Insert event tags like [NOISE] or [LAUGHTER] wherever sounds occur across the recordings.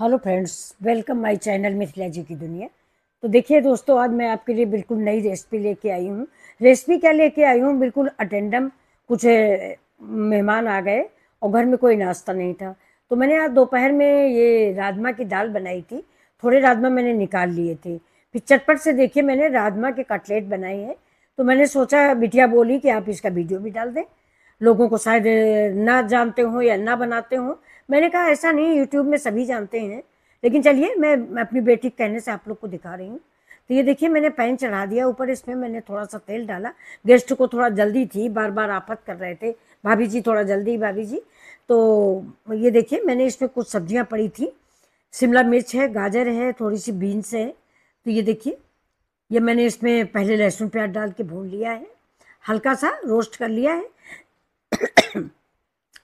hello friends welcome my channel Mithila ji की दुनिया तो देखिए दोस्तों आज मैं आपके लिए बिल्कुल नई रेसिपी लेके आई हूँ रेसिपी क्या लेके आई हूँ बिल्कुल अटेंडम कुछ मेहमान आ गए और घर में कोई नाश्ता नहीं था तो मैंने आज दोपहर में ये राजमा की दाल बनाई थी थोड़े राजमा मैंने निकाल लिए थे फिर चटपट से देखिए मैंने राजमा के कटलेट बनाए हैं तो मैंने सोचा बिटिया बोली कि आप इसका वीडियो भी डाल दें लोगों को शायद ना जानते हों या ना बनाते हों मैंने कहा ऐसा नहीं यूट्यूब में सभी जानते हैं लेकिन चलिए मैं अपनी बेटी कहने से आप लोग को दिखा रही हूँ तो ये देखिए मैंने पैन चढ़ा दिया ऊपर इसमें मैंने थोड़ा सा तेल डाला गेस्ट को थोड़ा जल्दी थी बार बार आफत कर रहे थे भाभी जी थोड़ा जल्दी भाभी जी तो ये देखिए मैंने इसमें कुछ सब्जियाँ पड़ी थी शिमला मिर्च है गाजर है थोड़ी सी बीन्स है तो ये देखिए ये मैंने इसमें पहले लहसुन प्याज डाल के भून लिया है हल्का सा रोस्ट कर लिया है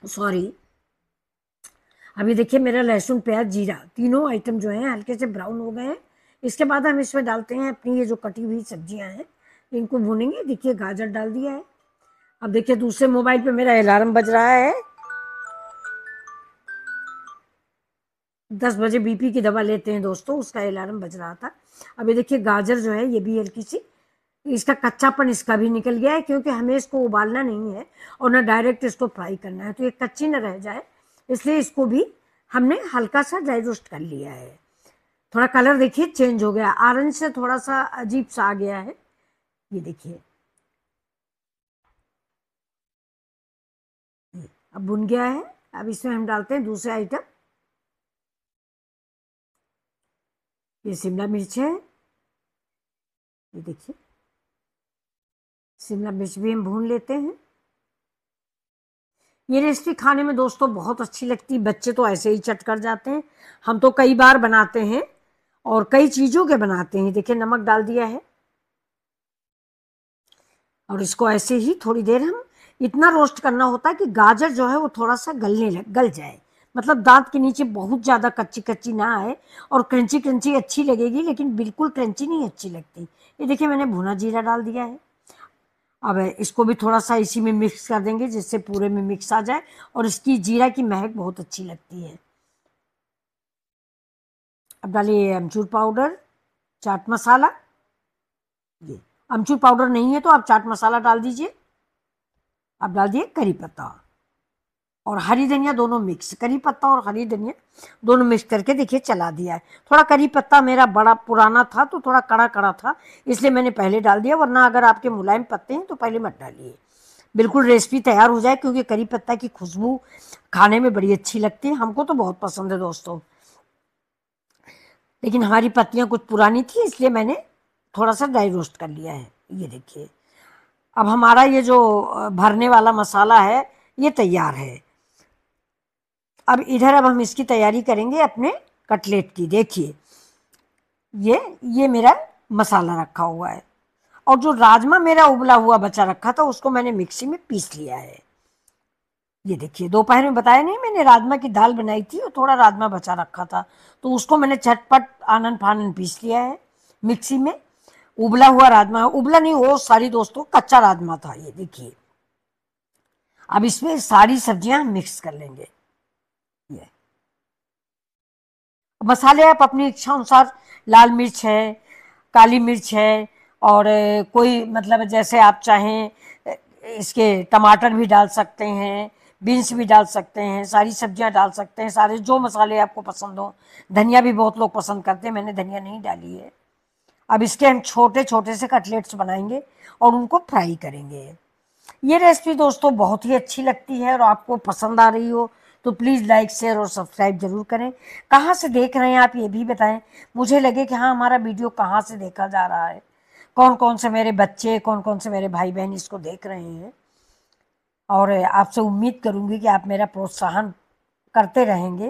सॉरी [COUGHS] अभी देखिए मेरा लहसुन प्याज जीरा तीनों आइटम जो हैं हल्के से ब्राउन हो गए हैं इसके बाद हम इसमें डालते हैं अपनी ये जो कटी हुई सब्जियां हैं इनको भूनेंगे देखिए गाजर डाल दिया है अब देखिए दूसरे मोबाइल पे मेरा अलार्म बज रहा है दस बजे बीपी की दवा लेते हैं दोस्तों उसका अलार्म बज रहा था अभी देखिए गाजर जो है ये भी हल्की सी इसका कच्चापन इसका भी निकल गया है क्योंकि हमें इसको उबालना नहीं है और ना डायरेक्ट इसको फ्राई करना है तो ये कच्ची ना रह जाए इसलिए इसको भी हमने हल्का सा डाइजेस्ट कर लिया है थोड़ा कलर देखिए चेंज हो गया ऑरेंज से थोड़ा सा अजीब सा आ गया है ये देखिए अब बुन गया है अब इसमें हम डालते हैं दूसरे आइटम ये शिमला मिर्च है ये देखिए शिमला मिर्च भी हम भून लेते हैं ये रेसिपी खाने में दोस्तों बहुत अच्छी लगती है बच्चे तो ऐसे ही चट कर जाते हैं हम तो कई बार बनाते हैं और कई चीज़ों के बनाते हैं देखिए नमक डाल दिया है और इसको ऐसे ही थोड़ी देर हम इतना रोस्ट करना होता है कि गाजर जो है वो थोड़ा सा गलने लग गल जाए मतलब दांत के नीचे बहुत ज़्यादा कच्ची कच्ची ना आए और क्रंची क्रंची अच्छी लगेगी लेकिन बिल्कुल क्रंची नहीं अच्छी लगती ये देखिए मैंने भुना जीरा डाल दिया है अब इसको भी थोड़ा सा इसी में मिक्स कर देंगे जिससे पूरे में मिक्स आ जाए और इसकी जीरा की महक बहुत अच्छी लगती है अब डालिए अमचूर पाउडर चाट मसाला ये अमचूर पाउडर नहीं है तो आप चाट मसाला डाल दीजिए अब डाल दिए करी पत्ता और हरी धनिया दोनों मिक्स करी पत्ता और हरी धनिया दोनों मिक्स करके देखिए चला दिया है थोड़ा करी पत्ता मेरा बड़ा पुराना था तो थोड़ा कड़ा कड़ा था इसलिए मैंने पहले डाल दिया वरना अगर आपके मुलायम पत्ते हैं तो पहले मत डालिए बिल्कुल रेसिपी तैयार हो जाए क्योंकि करी पत्ता की खुशबू खाने में बड़ी अच्छी लगती है हमको तो बहुत पसंद है दोस्तों लेकिन हमारी पत्तियाँ कुछ पुरानी थी इसलिए मैंने थोड़ा सा ड्राई रोस्ट कर लिया है ये देखिए अब हमारा ये जो भरने वाला मसाला है ये तैयार है अब इधर अब हम इसकी तैयारी करेंगे अपने कटलेट की देखिए ये ये मेरा मसाला रखा हुआ है और जो राजमा मेरा उबला हुआ बचा रखा था उसको मैंने मिक्सी में पीस लिया है ये देखिए दोपहर में बताया नहीं मैंने राजमा की दाल बनाई थी और थोड़ा राजमा बचा रखा था तो उसको मैंने चटपट आनंद फानन पीस लिया है मिक्सी में उबला हुआ राजमा उबला नहीं वो सारी दोस्तों कच्चा राजमा था ये देखिए अब इसमें सारी सब्जियां मिक्स कर लेंगे मसाले आप अपनी इच्छा अनुसार लाल मिर्च है काली मिर्च है और कोई मतलब जैसे आप चाहें इसके टमाटर भी डाल सकते हैं बीन्स भी डाल सकते हैं सारी सब्जियां डाल सकते हैं सारे जो मसाले आपको पसंद हो धनिया भी बहुत लोग पसंद करते हैं मैंने धनिया नहीं डाली है अब इसके हम छोटे छोटे से कटलेट्स बनाएंगे और उनको फ्राई करेंगे ये रेसिपी दोस्तों बहुत ही अच्छी लगती है और आपको पसंद आ रही हो तो प्लीज़ लाइक शेयर और सब्सक्राइब जरूर करें कहाँ से देख रहे हैं आप ये भी बताएं मुझे लगे कि हाँ हमारा वीडियो कहाँ से देखा जा रहा है कौन कौन से मेरे बच्चे कौन कौन से मेरे भाई बहन इसको देख रहे हैं और आपसे उम्मीद करूँगी कि आप मेरा प्रोत्साहन करते रहेंगे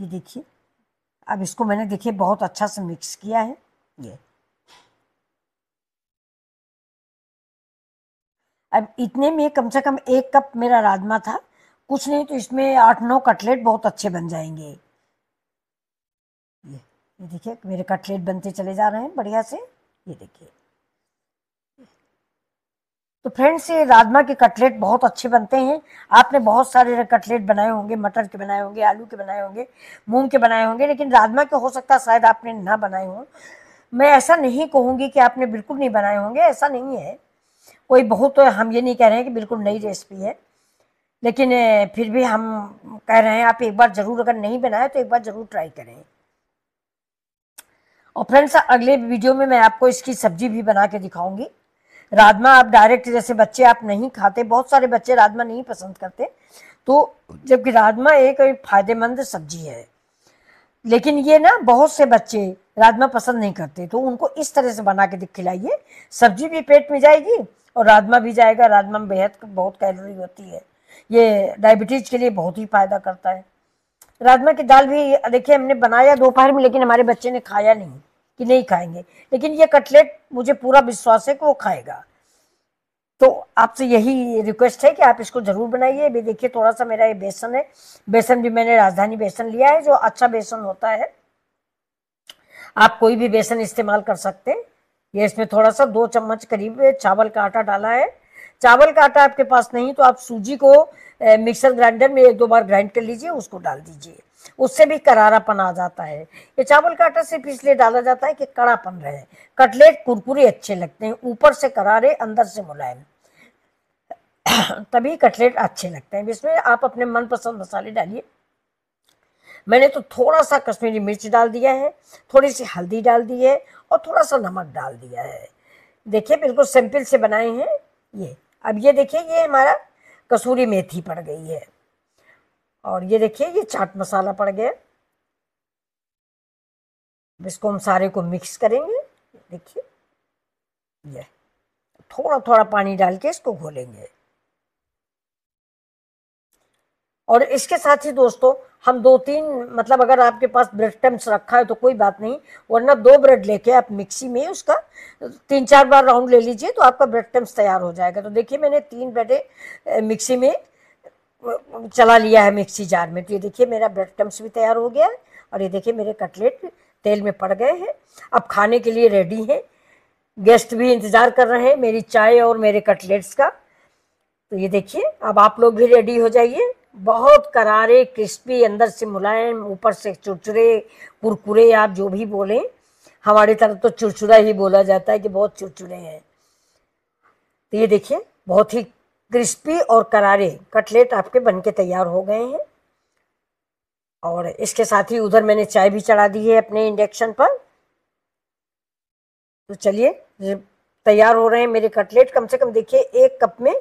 ये देखिए अब इसको मैंने देखिए बहुत अच्छा से मिक्स किया है ये अब इतने में कम से कम एक कप मेरा राजमा था कुछ नहीं तो इसमें आठ नौ कटलेट बहुत अच्छे बन जाएंगे ये ये देखिए मेरे कटलेट बनते चले जा रहे हैं बढ़िया से ये देखिए तो फ्रेंड्स ये राजमा के कटलेट बहुत अच्छे बनते हैं आपने बहुत सारे कटलेट बनाए होंगे मटर के बनाए होंगे आलू के बनाए होंगे मूंग के बनाए होंगे लेकिन राजमा के हो सकता है शायद आपने ना बनाए हों मैं ऐसा नहीं कहूँगी कि आपने बिल्कुल नहीं बनाए होंगे ऐसा नहीं है कोई बहुत तो हम ये नहीं कह रहे हैं कि बिल्कुल नई रेसिपी है लेकिन फिर भी हम कह रहे हैं आप एक बार ज़रूर अगर नहीं बनाए तो एक बार ज़रूर ट्राई करें और फ्रेंड्स अगले वीडियो में मैं आपको इसकी सब्जी भी बना के दिखाऊंगी राजमा आप डायरेक्ट जैसे बच्चे आप नहीं खाते बहुत सारे बच्चे राजमा नहीं पसंद करते तो जबकि राजमा एक, फायदेमंद सब्जी है लेकिन ये ना बहुत से बच्चे राजमा पसंद नहीं करते तो उनको इस तरह से बना के खिलाइए सब्जी भी पेट में जाएगी और राजमा भी जाएगा राजमा में बेहद बहुत कैलोरी होती है ये डायबिटीज़ के लिए बहुत ही फ़ायदा करता है राजमा की दाल भी देखिए हमने बनाया दोपहर में लेकिन हमारे बच्चे ने खाया नहीं कि नहीं खाएंगे लेकिन ये कटलेट मुझे पूरा विश्वास है कि वो खाएगा तो आपसे यही रिक्वेस्ट है कि आप इसको ज़रूर बनाइए अभी देखिए थोड़ा सा मेरा ये बेसन है बेसन भी मैंने राजधानी बेसन लिया है जो अच्छा बेसन होता है आप कोई भी बेसन इस्तेमाल कर सकते हैं ये इसमें थोड़ा सा दो चम्मच करीब चावल का आटा डाला है चावल का आटा आपके पास नहीं तो आप सूजी को मिक्सर ग्राइंडर में एक दो बार ग्राइंड कर लीजिए उसको डाल दीजिए उससे भी करारापन आ जाता है ये चावल का आटा सिर्फ इसलिए डाला जाता है कि कड़ापन रहे कटलेट कुरकुरे अच्छे लगते हैं ऊपर से करारे अंदर से मुलायम [COUGHS] तभी कटलेट अच्छे लगते हैं इसमें आप अपने मनपसंद मसाले डालिए मैंने तो थोड़ा सा कश्मीरी मिर्च डाल दिया है थोड़ी सी हल्दी डाल दी है और थोड़ा सा नमक डाल दिया है देखिए बिल्कुल सिंपल से बनाए हैं ये अब ये देखिए ये हमारा कसूरी मेथी पड़ गई है और ये देखिए ये चाट मसाला पड़ गया इसको हम सारे को मिक्स करेंगे देखिए ये थोड़ा थोड़ा पानी डाल के इसको घोलेंगे और इसके साथ ही दोस्तों हम दो तीन मतलब अगर आपके पास ब्रेड टेम्स रखा है तो कोई बात नहीं वरना दो ब्रेड लेके आप मिक्सी में उसका तीन चार बार राउंड ले लीजिए तो आपका ब्रेड टेम्स तैयार हो जाएगा तो देखिए मैंने तीन ब्रेडे मिक्सी में चला लिया है मिक्सी जार में तो ये देखिए मेरा ब्रेड टेम्स भी तैयार हो गया है और ये देखिए मेरे कटलेट तेल में पड़ गए हैं अब खाने के लिए रेडी हैं गेस्ट भी इंतज़ार कर रहे हैं मेरी चाय और मेरे कटलेट्स का तो ये देखिए अब आप लोग भी रेडी हो जाइए बहुत करारे क्रिस्पी अंदर से मुलायम ऊपर से चुरचुरे कुरकुरे आप जो भी बोलें हमारी तरफ तो चुरचुरा ही बोला जाता है कि बहुत चुरचुरे हैं तो ये देखिए बहुत ही क्रिस्पी और करारे कटलेट आपके बन के तैयार हो गए हैं और इसके साथ ही उधर मैंने चाय भी चढ़ा दी है अपने इंडक्शन पर तो चलिए तैयार हो रहे हैं मेरे कटलेट कम से कम देखिए एक कप में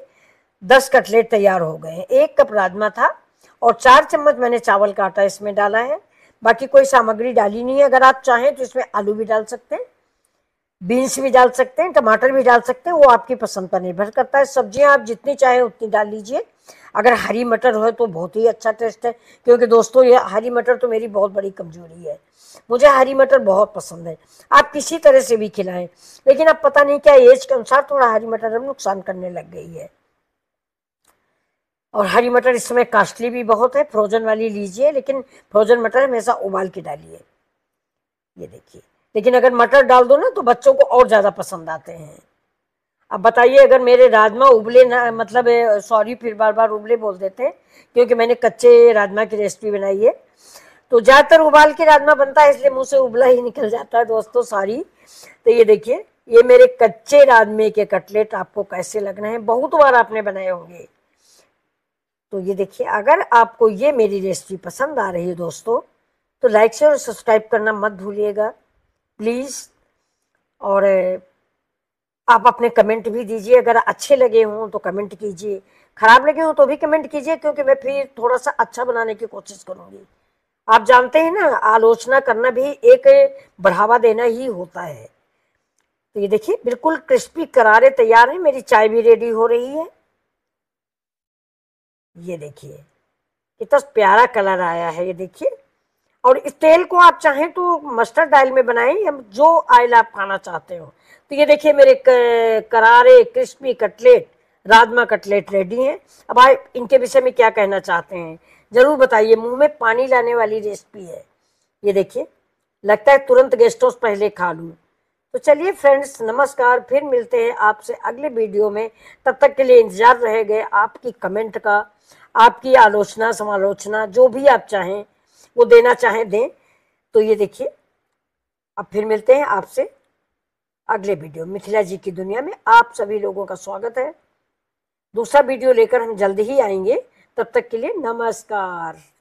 दस कटलेट तैयार हो गए हैं एक कप राजमा था और चार चम्मच मैंने चावल का आटा इसमें डाला है बाकी कोई सामग्री डाली नहीं है अगर आप चाहें तो इसमें आलू भी डाल सकते हैं बीन्स भी डाल सकते हैं टमाटर भी डाल सकते हैं वो आपकी पसंद पर निर्भर करता है सब्जियां आप जितनी चाहें उतनी डाल लीजिए अगर हरी मटर हो तो बहुत ही अच्छा टेस्ट है क्योंकि दोस्तों ये हरी मटर तो मेरी बहुत बड़ी कमजोरी है मुझे हरी मटर बहुत पसंद है आप किसी तरह से भी खिलाएं लेकिन अब पता नहीं क्या एज के अनुसार थोड़ा हरी मटर अब नुकसान करने लग गई है और हरी मटर इस समय कास्टली भी बहुत है फ्रोजन वाली लीजिए लेकिन फ्रोजन मटर हमेशा उबाल के डालिए ये देखिए लेकिन अगर मटर डाल दो ना तो बच्चों को और ज़्यादा पसंद आते हैं अब बताइए अगर मेरे राजमा उबले ना मतलब सॉरी फिर बार बार उबले बोल देते हैं क्योंकि मैंने कच्चे राजमा की रेसिपी बनाई है तो ज़्यादातर उबाल के राजमा बनता है इसलिए मुँह से उबला ही निकल जाता है दोस्तों सॉरी तो ये देखिए ये मेरे कच्चे राजमे के कटलेट आपको कैसे लग रहे हैं बहुत बार आपने बनाए होंगे तो ये देखिए अगर आपको ये मेरी रेसिपी पसंद आ रही है दोस्तों तो लाइक शेयर और सब्सक्राइब करना मत भूलिएगा प्लीज़ और आप अपने कमेंट भी दीजिए अगर अच्छे लगे हों तो कमेंट कीजिए ख़राब लगे हों तो भी कमेंट कीजिए क्योंकि मैं फिर थोड़ा सा अच्छा बनाने की कोशिश करूँगी आप जानते हैं ना आलोचना करना भी एक बढ़ावा देना ही होता है तो ये देखिए बिल्कुल क्रिस्पी करारे तैयार हैं मेरी चाय भी रेडी हो रही है ये देखिए कितना तो प्यारा कलर आया है ये देखिए और इस तेल को आप चाहें तो मस्टर्ड डाइल में बनाएं या जो आयल आप खाना चाहते हो तो ये देखिए मेरे करारे क्रिस्पी कटलेट राजमा कटलेट रेडी हैं अब आप इनके विषय में क्या कहना चाहते हैं ज़रूर बताइए मुंह में पानी लाने वाली रेसिपी है ये देखिए लगता है तुरंत गेस्ट हाउस पहले खा लूँ तो चलिए फ्रेंड्स नमस्कार फिर मिलते हैं आपसे अगले वीडियो में तब तक के लिए इंतजार गए आपकी कमेंट का आपकी आलोचना समालोचना जो भी आप चाहें वो देना चाहें दें तो ये देखिए अब फिर मिलते हैं आपसे अगले वीडियो मिथिला जी की दुनिया में आप सभी लोगों का स्वागत है दूसरा वीडियो लेकर हम जल्द ही आएंगे तब तक के लिए नमस्कार